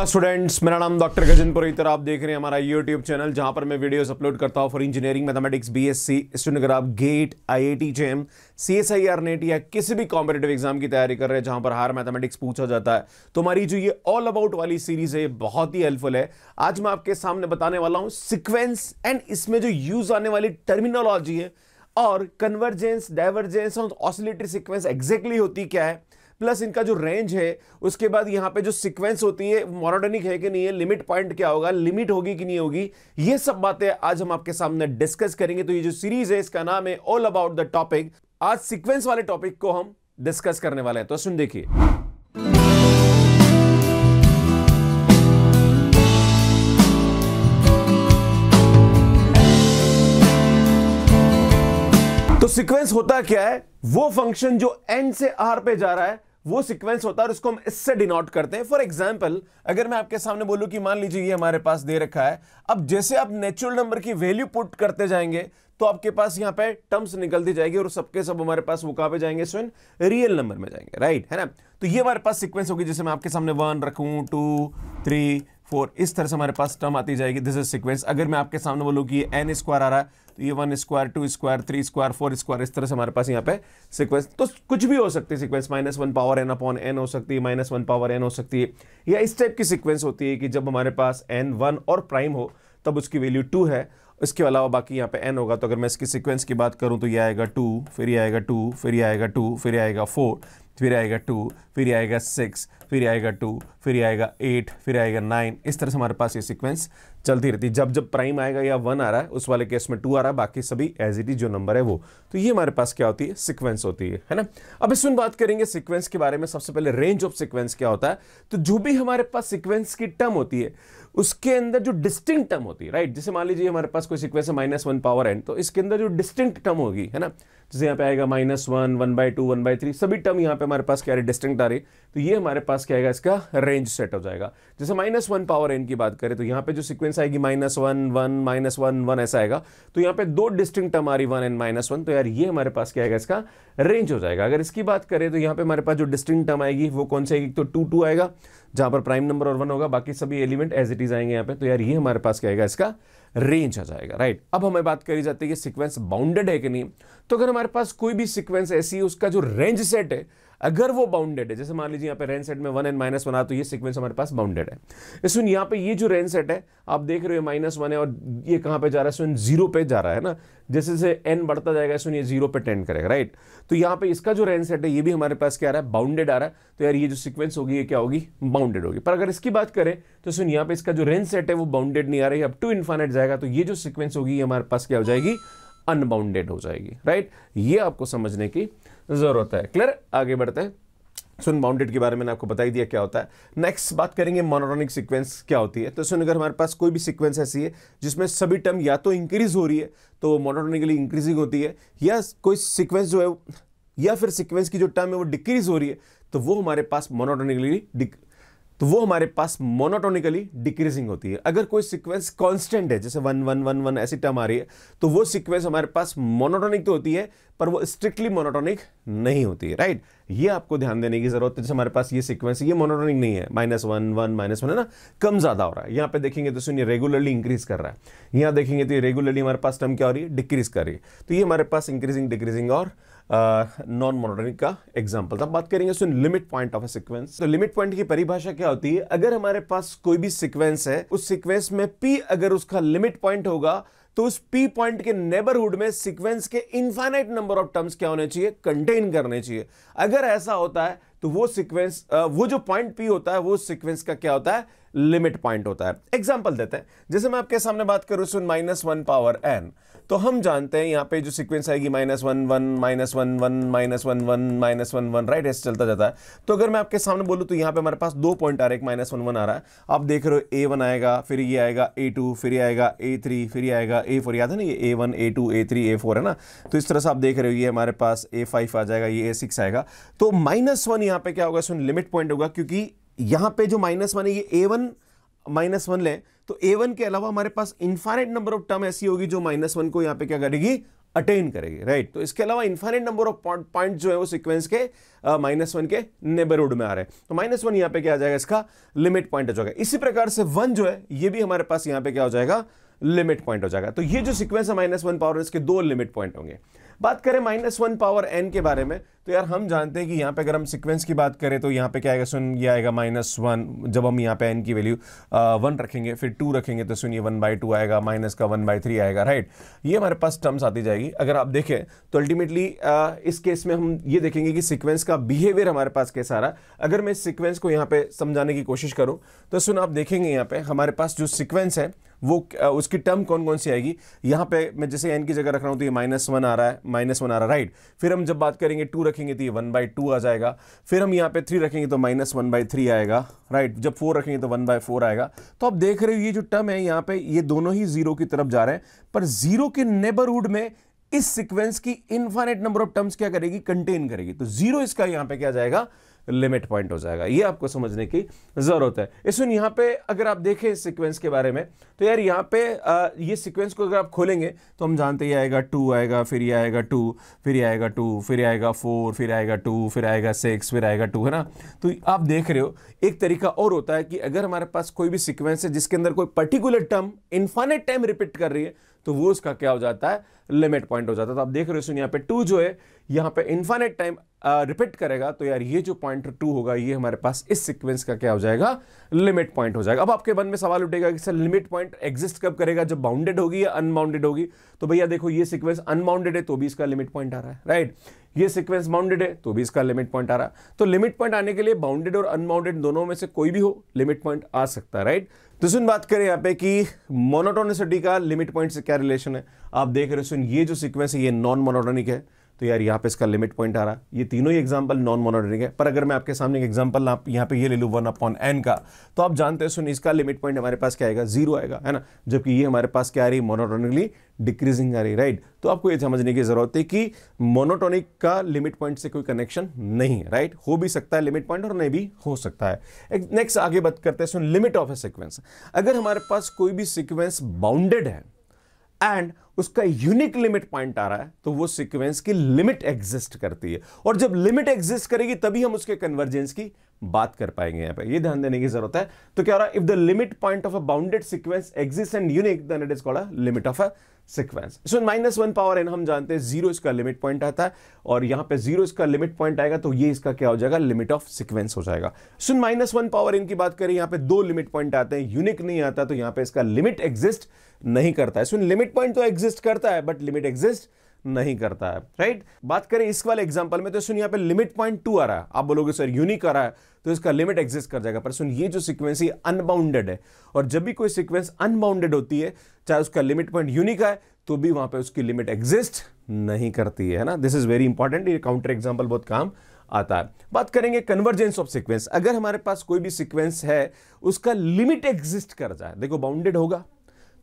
नमस्कार स्टूडेंट्स मेरा नाम डॉक्टर गजन पुरोहित आप देख रहे हैं हमारा यूट्यूब चैनल जहां पर मैं वीडियोस अपलोड करता हूं for engineering mathematics BSc student अगर आप GATE IIT I CSIR NET या किसी भी कॉम्पिटेटिव एग्जाम की तैयारी कर रहे हैं जहां पर हार मैथमेटिक्स पूछा जाता है तो हमारी जो ये ऑल अबाउट वाली सीरीज है बहुत ही हेल्पफुल है आज मैं आपके सामने बताने वाला हूँ सिक्वेंस एंड इसमें जो यूज आने वाली टर्मिनोलॉजी है और कन्वर्जेंस डाइवर्जेंस और ऑसिलेटरी सिक्वेंस एग्जैक्टली होती क्या है प्लस इनका जो रेंज है उसके बाद यहाँ पे जो सीक्वेंस होती है मॉडर्निक है कि नहीं है लिमिट पॉइंट क्या होगा लिमिट होगी कि नहीं होगी ये सब बातें आज हम आपके सामने डिस्कस करेंगे तो ये जो सीरीज है इसका नाम है ऑल अबाउट द टॉपिक आज सिक्वेंस वाले टॉपिक को हम डिस्कस करने वाले हैं तो सुन देखिए तो सीक्वेंस होता क्या है वो फंक्शन जो एन से आर पे जा रहा है वो सीक्वेंस होता है और उसको हम इससे डिनोट करते हैं फॉर एग्जाम्पल अगर मैं आपके सामने बोलूं कि मान लीजिए ये हमारे पास दे रखा है अब जैसे आप नेचुरल नंबर की वैल्यू पुट करते जाएंगे तो आपके पास यहां पे टर्म्स निकलती जाएगी और सबके सब हमारे पास वो कहां पे जाएंगे स्वयं रियल नंबर में जाएंगे राइट है ना तो ये हमारे पास सीक्वेंस होगी जैसे मैं आपके सामने वन रखू टू थ्री फोर इस तरह से हमारे पास टर्म आती जाएगी दिस इज सिक्वेंस अगर मैं आपके सामने बोलूँ कि ये एन स्क्वायर आ रहा है तो ये one square two square three square four square इस तरह से हमारे पास यहाँ पे सिक्वेंस तो कुछ भी हो सकती है sequence minus one power n upon n हो सकती है माइनस वन पावर एन हो सकती है या इस टाइप की सिक्वेंस होती है कि जब हमारे पास एन वन और प्राइम हो तब उसकी वैल्यू टू है इसके अलावा बाकी यहाँ पे एन होगा तो अगर मैं इसकी सिक्वेंस की बात करूँ तो ये आएगा टू फिर ये आएगा टू फिर ये आएगा टू फिर ये आएगा फोर फिर आएगा टू फिर आएगा सिक्स फिर आएगा टू फिर आएगा एट फिर आएगा नाइन इस तरह से हमारे पास ये सीक्वेंस चलती रहती है जब जब प्राइम आएगा या वन आ रहा है उस वाले केस में टू आ रहा है बाकी सभी एज इट इज जो नंबर है वो तो ये हमारे पास क्या होती है सीक्वेंस होती है है ना अब इसमें बात करेंगे सीक्वेंस के बारे में सबसे पहले रेंज ऑफ सीक्वेंस क्या होता है तो जो भी हमारे पास सीक्वेंस की टर्म होती है उसके अंदर जो डिस्टिंक्ट टर्म होती है राइट जैसे मान लीजिए हमारे पास कोई सिक्वेंस है माइनस वन पावर एन तो इसके अंदर जो डिस्टिंक्ट टर्म होगी है ना जैसे यहाँ पे आएगा minus one one by two one by three सभी टर्म यहाँ पे हमारे पास क्या रही डिस्टिंक्ट आ रही तो ये हमारे पास क्या आएगा इसका रेंज सेट हो जाएगा जैसे माइनस वन पावर एन की बात करें तो यहाँ पे जो सिक्वेंस आएगी minus one one minus one one ऐसा आएगा तो यहाँ पे दो डिस्टिंक्ट टर्म आ रही वन एन माइनस वन तो यार ये हमारे पास क्या आएगा इसका रेंज हो जाएगा अगर इसकी बात करें तो यहाँ पे हमारे पास जो डिस्टिंग टर्म आएगी वो कौन सी आएगी तो टू टू आएगा जहां पर प्राइम नंबर और वन होगा बाकी सभी एलिमेंट एज इट इज आएंगे यहाँ पे तो यार ये हमारे पास क्या इसका रेंज आ जाएगा राइट अब हमें बात करी जाती है कि सिक्वेंस बाउंडेड है कि नहीं तो अगर हमारे पास कोई भी सिक्वेंस ऐसी उसका जो रेंज सेट है अगर वो बाउंडेड है जैसे मान लीजिए यहाँ पे रेन सेट में वन एंड माइनस वन आ तो ये सीक्वेंस हमारे पास बाउंडेड है सुन यहाँ पे ये जो रेन सेट है आप देख रहे हो माइनस वन है और ये कहाँ पे जा रहा है सुन जीरो पे जा रहा है ना जैसे जैसे एन बढ़ता जाएगा सुन ये जीरो पे टेंड करेगा राइट तो यहाँ पे इसका जो रेन सेट है ये भी हमारे पास क्या आ रहा है बाउंडेड आ रहा है तो यार ये जो सिक्वेंस होगी ये क्या होगी बाउंडेड होगी पर अगर इसकी बात करें तो सुन यहाँ पे इसका जो रेन सेट है वो बाउंडेड नहीं आ रही अब टू इन्फाइनाइट जाएगा तो ये जो सिक्वेंस होगी हमारे पास क्या हो जाएगी अनबाउंडेड हो जाएगी राइट ये आपको समझने की ज़रूरत है क्लियर आगे बढ़ते हैं सुन बाउंडेड के बारे में आपको बताई दिया क्या होता है नेक्स्ट बात करेंगे मोनोटोनिक सीक्वेंस क्या होती है तो सुन अगर हमारे पास कोई भी सीक्वेंस ऐसी है जिसमें सभी टर्म या तो इंक्रीज हो रही है तो वो मोनोटोनिकली इंक्रीजिंग होती है या कोई सीक्वेंस जो है या फिर सीक्वेंस की जो टर्म है वो डिक्रीज हो रही है तो वो हमारे पास मोनोटोनिकली तो वो हमारे पास मोनोटोनिकली डिक्रीजिंग होती है अगर कोई सीक्वेंस कांस्टेंट है जैसे वन वन वन वन ऐसी टर्म आ रही है तो वो सीक्वेंस हमारे पास मोनोटोनिक तो होती है पर वो स्ट्रिक्टली मोनोटोनिक नहीं होती राइट ये आपको ध्यान देने की जरूरत है जैसे हमारे पास ये सिक्वेंस ये मोनोटोनिक नहीं है minus one one minus one है ना कम ज्यादा हो रहा है यहाँ पे देखेंगे तो सुनिए रेगुलरली इंक्रीज कर रहा है यहाँ देखेंगे तो रेगुलरली हमारे पास टर्म क्या हो रही है डिक्रीज कर रही है तो ये हमारे पास इंक्रीजिंग डिक्रीजिंग और नॉन मोनोटोनिक का एग्जाम्पल था बात करेंगे सुन limit point of a sequence तो लिमिट पॉइंट की परिभाषा क्या होती है अगर हमारे पास कोई भी सिक्वेंस है उस सिक्वेंस में पी अगर उसका लिमिट पॉइंट होगा तो उस पी पॉइंट के नेबरहुड में सीक्वेंस के इनफाइनाइट नंबर ऑफ टर्म्स क्या होने चाहिए कंटेन करने चाहिए अगर ऐसा होता है तो वो सीक्वेंस वो जो पॉइंट पी होता है वो सीक्वेंस का क्या होता है लिमिट पॉइंट होता है एग्जाम्पल देते हैं जैसे मैं आपके सामने बात करूँ सुन माइनस वन पावर एन तो हम जानते हैं यहाँ पे जो सीक्वेंस आएगी minus one one minus one one minus one one minus one one right ऐसे चलता जाता है तो अगर मैं आपके सामने बोलूँ तो यहाँ पे हमारे पास दो पॉइंट आ रहे हैं एक माइनस वन वन आ रहा है आप देख रहे हो ए वन आएगा फिर ये आएगा ए टू फिर ये आएगा ए थ्री फिर ये आएगा ए फोर याद है ना ये A one A two A three A four है ना तो इस तरह से आप देख रहे हो ये हमारे पास ए फाइव आ जाएगा ये ए सिक्स आएगा तो माइनस वन यहाँ पे क्या होगा सुन लिमिट पॉइंट होगा क्योंकि यहां पे जो माइनस वन है ये ए वन माइनस वन ले तो ए वन के अलावा हमारे पास इन्फाइनेट नंबर ऑफ टर्म ऐसी होगी जो माइनस वन को यहां पे क्या करेगी अटेन करेगी राइट तो इसके अलावा इन्फाइनेट नंबर ऑफ पॉइंट जो है वो सीक्वेंस के माइनस वन के नेबरहुड में आ रहे हैं तो माइनस वन यहां पर क्या आ जाएगा इसका लिमिट पॉइंट हो जाएगा इसी प्रकार से वन जो है ये भी हमारे पास यहां पर क्या हो जाएगा लिमिट पॉइंट हो जाएगा तो ये जो सिक्वेंस है माइनस वन पावर इसके दो लिमिट पॉइंट होंगे बात करें माइनस वन पावर एन के बारे में तो यार हम जानते हैं कि यहाँ पे अगर हम सीक्वेंस की बात करें तो यहाँ पे क्या आएगा सुन ये आएगा माइनस वन जब हम यहाँ पे एन की वैल्यू वन रखेंगे फिर टू रखेंगे तो सुन ये वन बाई टू आएगा माइनस का वन बाई थ्री आएगा राइट ये हमारे पास टर्म्स आती जाएगी अगर आप देखें तो अल्टीमेटली इस केस में हम ये देखेंगे कि सिक्वेंस का बिहेवियर हमारे पास कैसा आ रहा अगर मैं इस सिक्वेंस को यहाँ पे समझाने की कोशिश करूँ तो सुन आप देखेंगे यहाँ पर हमारे पास जो सिक्वेंस है वो उसकी टर्म कौन कौन सी आएगी यहाँ पे मैं जैसे एन की जगह रख रहा हूँ तो ये माइनस वन आ रहा है माइनस वन आ रहा है राइट फिर हम जब बात करेंगे टू रखेंगे तो ये वन बाई टू आ जाएगा फिर हम यहाँ पे थ्री रखेंगे तो माइनस वन बाई थ्री आएगा राइट जब फोर रखेंगे तो वन बाई फोर आएगा तो आप देख रहे हो ये जो टर्म है यहाँ पे ये दोनों ही जीरो की तरफ जा रहे हैं पर जीरो के नेबरहुड में इस सिक्वेंस की इन्फाइनेट नंबर ऑफ टर्म्स क्या करेगी कंटेन करेगी तो जीरो इसका यहाँ पे क्या जाएगा लिमिट पॉइंट हो जाएगा ये आपको समझने की ज़रूरत है इस यहाँ पे अगर आप देखें सीक्वेंस सिक्वेंस के बारे में तो यार यहाँ पे आ, ये सिक्वेंस को अगर आप खोलेंगे तो हम जानते ही आएगा टू आएगा फिर ये आएगा टू फिर ये आएगा टू फिर आएगा फोर फिर आएगा टू फिर आएगा सिक्स फिर आएगा टू है ना तो आप देख रहे हो एक तरीका और होता है कि अगर हमारे पास कोई भी सिक्वेंस है जिसके अंदर कोई particular term infinite time repeat कर रही है तो वो उसका क्या हो जाता है लिमिट पॉइंट हो जाता है तो आप देख रहे हो सुन यहाँ पे टू जो है यहाँ पे इन्फानेट टाइम रिपीट करेगा तो यार ये जो पॉइंटर टू होगा ये हमारे पास इस सीक्वेंस का क्या हो जाएगा लिमिट पॉइंट हो जाएगा अब आपके मन में सवाल उठेगा कि सर लिमिट पॉइंट एग्जिस्ट कब करेगा जब बाउंडेड होगी या अनबाउंडेड होगी तो भैया देखो ये सीक्वेंस अनबाउंडेड है तो भी इसका लिमिट पॉइंट आ रहा है राइट ये सीक्वेंस बाउंडेड है तो भी इसका लिमिट पॉइंट आ रहा है तो लिमिट पॉइंट आने के लिए बाउंडेड और अनबाउंडेड दोनों में से कोई भी हो लिमिट पॉइंट आ सकता है राइट तो सुन बात करें यहाँ पे कि मोनोटोनिसिटी का लिमिट पॉइंट से क्या रिलेशन है आप देख रहे हो सुन ये जो सीक्वेंस है ये नॉन मोनोटोनिक है तो यार यहाँ पे इसका लिमिट पॉइंट आ रहा है ये तीनों ही एग्जाम्पल नॉन मोनोटोनिक है पर अगर मैं आपके सामने एक एग्जाम्पल आप यहाँ पे ये ले लूँ वन अपॉन एन का तो आप जानते हैं सुन इसका लिमिट पॉइंट हमारे पास क्या आएगा जीरो आएगा है ना जबकि ये हमारे पास क्या आ रही है मोनोटोनिकली डिक्रीजिंग आ रही राइट तो आपको ये समझने की जरूरत है कि मोनोटोनिक का लिमिट पॉइंट से कोई कनेक्शन नहीं है राइट हो भी सकता है लिमिट पॉइंट और नहीं भी हो सकता है नेक्स्ट आगे बात करते हैं सुन लिमिट ऑफ ए सिक्वेंस अगर हमारे पास कोई भी सिक्वेंस बाउंडेड है एंड उसका यूनिक लिमिट पॉइंट आ रहा है तो वो सीक्वेंस की लिमिट एग्जिस्ट करती है और जब लिमिट एग्जिस्ट करेगी तभी हम उसके कन्वर्जेंस की बात कर पाएंगे यहां पे ये ध्यान देने की जरूरत है तो क्या हो रहा है if the limit point of a bounded sequence exist and unique then it is called a limit of a sequence so minus one power n हम जानते हैं जीरो इसका लिमिट पॉइंट आता है और यहां पे जीरो इसका लिमिट पॉइंट आएगा तो ये इसका क्या हो जाएगा लिमिट ऑफ सिक्वेंस हो जाएगा सुन माइनस वन पावर एन की बात करें यहां पे दो लिमिट पॉइंट आते हैं यूनिक नहीं आता तो यहां पे इसका लिमिट एग्जिस्ट नहीं करता है सुन लिमिट पॉइंट तो एग्जिस्ट करता है बट लिमिट एग्जिस्ट नहीं करता है राइट बात करें इस वाले एग्जाम्पल में तो सुन यहाँ पे लिमिट पॉइंट टू आ रहा है आप बोलोगे सर यूनिक आ रहा है तो इसका लिमिट एग्जिस्ट कर जाएगा पर सुन ये जो सिक्वेंस ये अनबाउंडेड है और जब भी कोई सिक्वेंस अनबाउंडेड होती है चाहे उसका लिमिट पॉइंट यूनिक आए तो भी वहां पे उसकी लिमिट एग्जिस्ट नहीं करती है ना दिस इज वेरी इंपॉर्टेंट ये काउंटर एग्जाम्पल बहुत काम आता है बात करेंगे कन्वर्जेंस ऑफ सिक्वेंस अगर हमारे पास कोई भी सिक्वेंस है उसका लिमिट एग्जिस्ट कर जाए देखो बाउंडेड होगा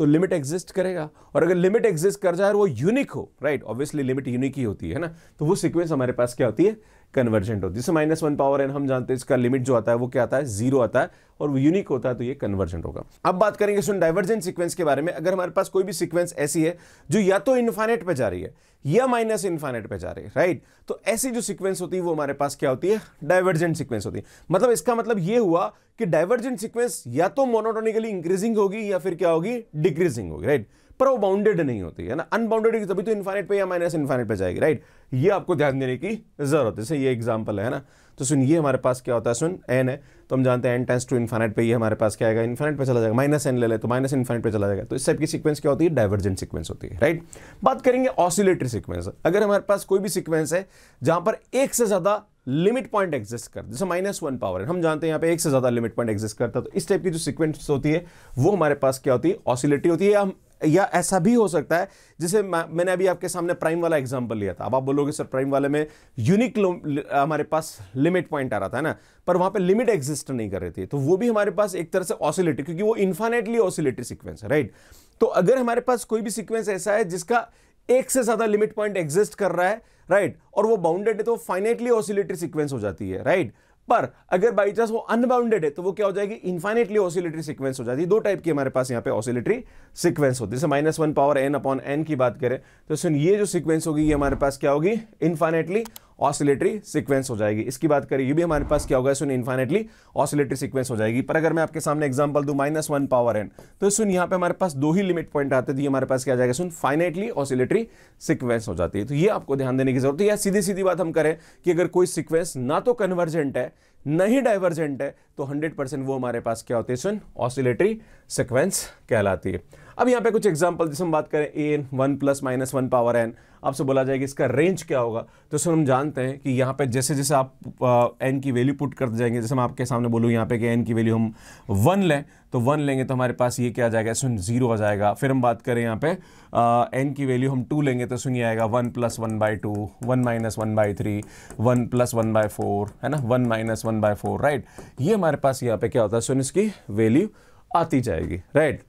तो लिमिट एग्जिस्ट करेगा और अगर लिमिट एग्जिस्ट कर जाए और वो यूनिक हो राइट ऑब्वियसली लिमिट यूनिक ही होती है ना तो वो सिक्वेंस हमारे पास क्या होती है कन्वर्जेंट होती है जैसे माइनस वन पावर एन हम जानते हैं इसका लिमिट जो आता है वो क्या आता है जीरो आता है और वो यूनिक होता है तो ये कन्वर्जेंट होगा अब बात करेंगे सुन डाइवर्जेंट सीक्वेंस के बारे में अगर हमारे पास कोई भी सीक्वेंस ऐसी है जो या तो इन्फानेट पर जा रही है या माइनस इन्फानेट पे जा रही है राइट तो ऐसी जो सीक्वेंस होती है वो हमारे पास क्या होती है डाइवर्जेंट सिक्वेंस होती है मतलब इसका मतलब ये हुआ कि डाइवर्जेंट सिक्वेंस या तो मोनोटोनिकली इंक्रीजिंग होगी या फिर क्या होगी डिक्रीजिंग होगी राइट पर वो बाउंडेड नहीं होती है ना अनबाउंडेड तभी तो इन्फानेट पे या माइनस इन्फानेट पे जाएगी राइट ये आपको ध्यान देने की ज़रूरत है जैसे ये एग्जाम्पल है ना तो सुन ये हमारे पास क्या होता है सुन एन है तो हम जानते हैं एन टेंस टू इन्फाइनाइट पे ये हमारे पास क्या आएगा इन्फाइनाइट पे चला जाएगा माइनस एन ले ले तो माइनस इन्फाइनाइट पे चला जाएगा तो इस टाइप की सीक्वेंस क्या होती है डाइवर्जेंट सीक्वेंस होती है राइट बात करेंगे ऑसिलेटरी सीक्वेंस अगर हमारे पास कोई भी सीक्वेंस है जहां पर एक से ज़्यादा लिमिट पॉइंट एग्जिस्ट कर जैसे माइनस वन पावर हम जानते हैं यहाँ पे एक से ज़्यादा लिमिट पॉइंट एग्जिस्ट करता है तो इस टाइप की जो सिक्वेंस होती है वो हमारे पास क्या होती है ऑसिलेटरी होती है या हम या ऐसा भी हो सकता है जैसे मैंने अभी आपके सामने प्राइम वाला एग्जांपल लिया था अब आप बोलोगे सर प्राइम वाले में यूनिक हमारे पास लिमिट पॉइंट आ रहा था ना पर वहां पे लिमिट एग्जिस्ट नहीं कर रही थी तो वो भी हमारे पास एक तरह से ऑसिलेटरी क्योंकि वो इन्फानेटली ऑसिलेटरी सिक्वेंस है राइट तो अगर हमारे पास कोई भी सिक्वेंस ऐसा है जिसका एक से ज्यादा लिमिट पॉइंट एग्जिस्ट कर रहा है राइट और वो बाउंडेड है तो फाइनेटली ऑसिलेटरी सिक्वेंस हो जाती है राइट पर अगर बाई चांस वो अनबाउंडेड है तो वो क्या हो जाएगी इन्फाइनेटली ऑसिलेटरी सीक्वेंस हो जाती है दो टाइप की हमारे पास यहाँ पे ऑसिलेटरी सीक्वेंस होती है जैसे minus one power n upon n की बात करें तो सुन ये जो सीक्वेंस होगी ये हमारे पास क्या होगी इन्फाइनेटली ऑसिलेटरी सीक्वेंस हो जाएगी इसकी बात करें ये भी हमारे पास क्या होगा सुन इन्फाइनेटली ऑसिलेटरी सीक्वेंस हो जाएगी पर अगर मैं आपके सामने एग्जाम्पल दूँ माइनस वन पावर एन तो सुन यहाँ पे हमारे पास दो ही लिमिट पॉइंट आते थे तो हमारे पास क्या जाएगा सुन फाइनेटली ऑसिलेटरी सिक्वेंस हो जाती है तो ये आपको ध्यान देने की जरूरत है या सीधी सीधी बात हम करें कि अगर कोई सिक्वेंस ना तो कन्वर्जेंट है नहीं डाइवर्जेंट है तो हंड्रेड परसेंट वो हमारे पास क्या होती है सुन ऑसिलेटरी सिक्वेंस कहलाती है अब यहाँ पे कुछ एग्जाम्पल जैसे हम बात करें A n one plus minus one power n आपसे बोला जाएगा इसका रेंज क्या होगा तो सर हम जानते हैं कि यहाँ पे जैसे जैसे आप एन uh, की वैल्यू पुट करते जाएंगे जैसे मैं आपके सामने बोलूँ यहाँ पे कि एन की वैल्यू हम वन लें तो वन लेंगे तो हमारे पास ये क्या आ जाएगा सुन जीरो आ जाएगा फिर हम बात करें यहाँ पे एन uh, की वैल्यू हम टू लेंगे तो सुन ये आएगा one plus one by two one minus one by three one plus one by four है ना one minus one by four right ये हमारे पास यहाँ पे क्या होता है सुन इसकी वैल्यू आती जाएगी राइट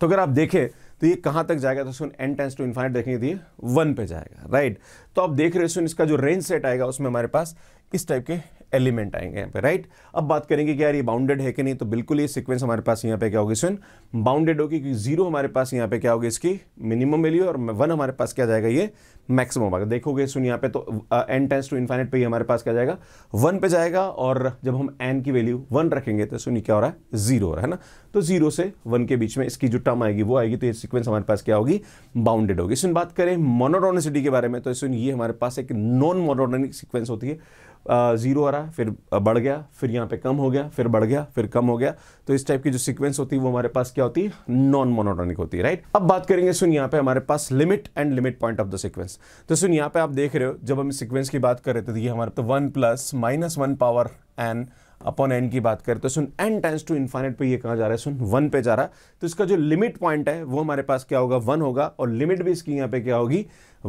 तो अगर आप देखें तो ये कहाँ तक जाएगा तो सुन एन टेंस टू इन्फाइनाइट देखेंगे तो ये वन पे जाएगा राइट तो आप देख रहे हो सुन इसका जो रेंज सेट आएगा उसमें हमारे पास इस टाइप के एलिमेंट आएंगे यहाँ पे राइट अब बात करेंगे कि यार ये बाउंडेड है कि नहीं तो बिल्कुल ये सीक्वेंस हमारे पास यहाँ पे क्या होगी सुन बाउंडेड होगी क्योंकि जीरो हमारे पास यहाँ पे क्या होगी इसकी मिनिमम वैल्यू और वन हमारे पास क्या जाएगा ये मैक्सिमम आगे देखोगे सुन यहाँ पे तो एन टेंस टू इन्फाइनेट पे हमारे पास क्या जाएगा वन पे जाएगा और जब हम एन की वैल्यू वन रखेंगे तो सुनिए क्या हो रहा है जीरो हो रहा है ना तो जीरो से वन के बीच में इसकी जो टर्म आएगी वो आएगी तो ये सिक्वेंस हमारे पास क्या होगी बाउंडेड होगी सुन बात करें मोनोटोनिसिटी के बारे में तो सुन ये हमारे पास एक नॉन मोनोटोनिक सिक्वेंस होती है ज़ीरो आ रहा है फिर बढ़ गया फिर यहाँ पे कम हो गया फिर बढ़ गया फिर कम हो गया तो इस टाइप की जो सीक्वेंस होती है वो हमारे पास क्या होती है नॉन मोनोटॉनिक होती है राइट अब बात करेंगे सुन यहाँ पे हमारे पास limit and limit point of the sequence तो सुन यहाँ पे आप देख रहे हो जब हम सिक्वेंस की बात कर रहे थे तो ये हमारे तो one plus minus one power n upon n की बात करें तो सुन एन टेंस टू इन्फाइनेट पे ये कहाँ जा रहा है सुन वन पे जा रहा तो इसका जो लिमिट पॉइंट है वो हमारे पास क्या होगा वन होगा और लिमिट भी इसकी यहाँ पे क्या होगी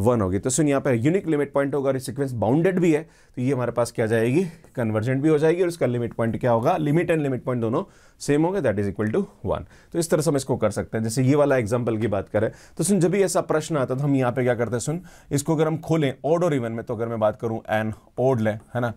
वन होगी तो सुन यहाँ पर यूनिक लिमिट पॉइंट होगा और सिक्वेंस बाउंडेड भी है तो ये हमारे पास क्या जाएगी कन्वर्जेंट भी हो जाएगी और इसका लिमिट पॉइंट क्या होगा लिमिट एंड लिमिट पॉइंट दोनों सेम होंगे that is equal to one तो इस तरह से हम इसको कर सकते हैं जैसे ये वाला एग्जाम्पल की बात करें तो सुन जब भी ऐसा प्रश्न आता तो हम यहाँ पे क्या करते हैं सुन इसको अगर हम खोलें ऑड और इवन में तो अगर मैं बात करूँ एन ओड लें है ना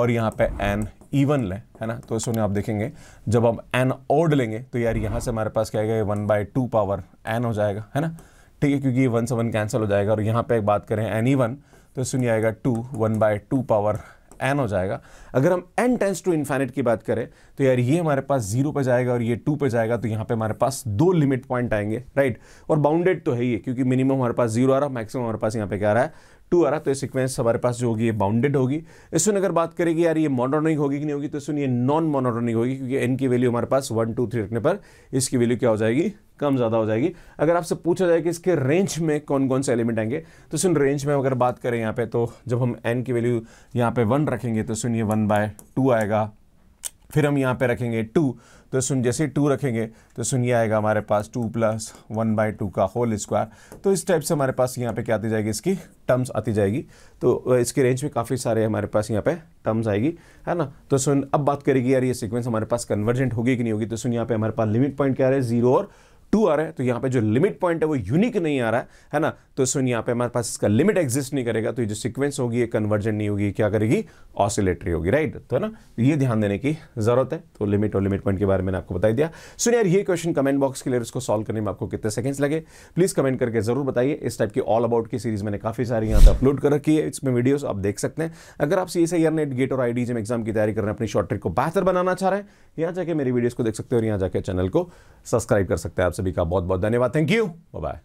और यहाँ पे एन इवन लें है ना तो इसमें आप देखेंगे जब हम एन ओड लेंगे तो यार यहाँ से हमारे पास क्या आएगा one by two power n हो जाएगा है ना ठीक है क्योंकि ये वन से वन कैंसिल हो जाएगा और यहाँ पे एक बात करें एन ई वन तो इसमें आएगा two one by two power n हो जाएगा अगर हम एन टेंस टू इन्फाइनिट की बात करें तो यार ये हमारे पास जीरो पे जाएगा और ये टू पे जाएगा तो यहाँ पे हमारे पास दो लिमिट पॉइंट आएंगे राइट और बाउंडेड तो है ये क्योंकि मिनिमम हमारे पास जीरो आ रहा है मैक्सिमम हमारे पास यहाँ पे क्या आ रहा है टू आ रहा तो ये सिक्वेंस हमारे पास जो होगी ये बाउंडेड होगी इसमें अगर बात करेगी यार ये मोनोटोनिक होगी कि नहीं होगी तो इसमें ये नॉन मोनोटोनिक होगी क्योंकि एन की वैल्यू हमारे पास वन टू थ्री रखने पर इसकी वैल्यू क्या हो जाएगी कम ज़्यादा हो जाएगी अगर आपसे पूछा जाए कि इसके रेंज में कौन कौन से एलिमेंट आएंगे तो सुन रेंज में अगर बात करें यहाँ पे तो जब हम एन की वैल्यू यहाँ पे वन रखेंगे तो सुन ये वन बाय टू आएगा फिर हम यहाँ पे रखेंगे टू तो सुन जैसे टू रखेंगे तो सुन ये आएगा हमारे पास two plus one by two का होल स्क्वायर तो इस टाइप से हमारे पास यहाँ पे क्या दी जाएगी इसकी टर्म्स आती जाएगी तो इसके रेंज में काफ़ी सारे हमारे पास यहाँ पे टर्म्स आएगी है ना तो सुन अब बात करेगी यार ये सीक्वेंस हमारे पास कन्वर्जेंट होगी कि नहीं होगी तो सुन यहाँ पे हमारे पास लिमिट पॉइंट क्या है जीरो और टू आ रहा है तो यहाँ पे जो लिमिट पॉइंट है वो यूनिक नहीं आ रहा है है ना तो सुन यहाँ पे हमारे पास इसका लिमिट एग्जिस्ट नहीं करेगा तो ये जो सीक्वेंस होगी ये कन्वर्जन नहीं होगी क्या करेगी ऑसिलेटरी होगी राइट तो है ना ये ध्यान देने की जरूरत है तो लिमिट और लिमिट पॉइंट के बारे में आपको बताई दिया सुन यार ये क्वेश्चन कमेंट बॉक्स के लिए इसको सॉल्व करने में आपको कितने सेकेंड्स लगे प्लीज कमेंट करके जरूर बताइए इस टाइप की ऑल अबाउट की सीरीज मैंने काफी सारी यहाँ पर अपलोड कर रखी है इसमें वीडियोज आप देख सकते हैं अगर आप C S I NET GATE और आई एग्जाम की तैयारी कर रहे हैं अपनी शॉर्ट ट्रिक को बेहतर बनाना चाह रहे हैं यहाँ जाके मेरी वीडियोज को देख सकते हो और यहाँ जाकर चैनल को सब्सक्राइब कर सकते हैं आपसे सभी का बहुत बहुत धन्यवाद थैंक यू बाय